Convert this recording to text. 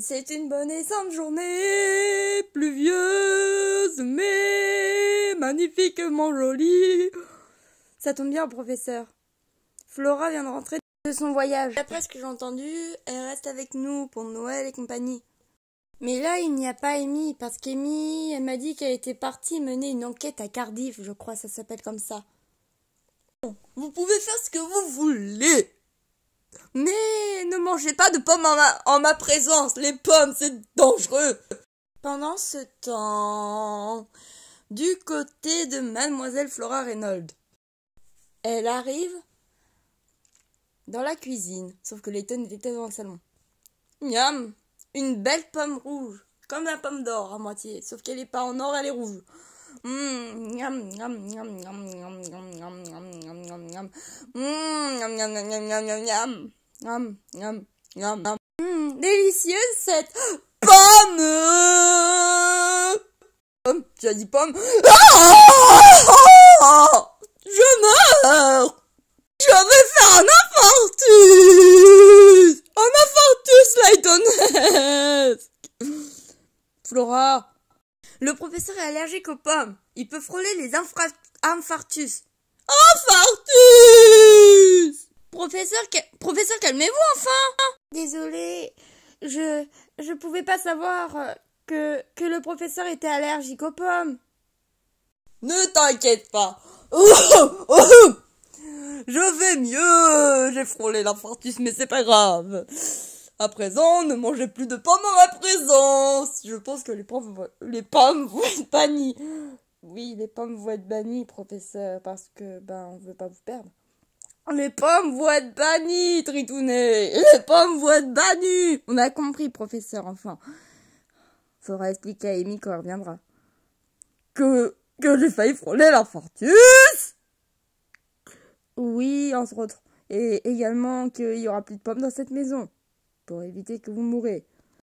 C'est une bonne et sainte journée, pluvieuse, mais magnifiquement jolie. Ça tombe bien, professeur. Flora vient de rentrer de son voyage. D'après ce que j'ai entendu, elle reste avec nous pour Noël et compagnie. Mais là, il n'y a pas Amy, parce qu'Amy, elle m'a dit qu'elle était partie mener une enquête à Cardiff, je crois ça s'appelle comme ça. Vous pouvez faire ce que vous voulez mais ne mangez pas de pommes en ma, présence, les pommes, c'est dangereux. Pendant ce temps, du côté de mademoiselle Flora Reynolds, elle arrive dans la cuisine, sauf que Layton était dans le salon. Miam, une belle pomme rouge, comme la pomme d'or à moitié, sauf qu'elle n'est pas en or, elle est rouge. Nom, nom, nom, délicieuse cette pomme Pomme Tu as dit pomme ah, Je meurs Je vais faire un infarctus Un infarctus, Lighton. Flora Le professeur est allergique aux pommes. Il peut frôler les infarctus. Infarctus Professeur, professeur, calmez-vous enfin Désolé, je je pouvais pas savoir euh, que, que le professeur était allergique aux pommes. Ne t'inquiète pas. je vais mieux. J'ai frôlé l'infarctus, mais c'est pas grave. À présent, ne mangez plus de pommes en ma présence. Je pense que les pommes, les pommes vont être bannies. Oui, les pommes vont être bannies, professeur, parce que ben on veut pas vous perdre. Les pommes vont être bannies, Tritounet Les pommes vont être bannies On a compris, professeur, enfin. Faudra expliquer à Amy quand reviendra. Que, que j'ai failli frôler fortune Oui, entre autres. Et également qu'il n'y aura plus de pommes dans cette maison. Pour éviter que vous mouriez.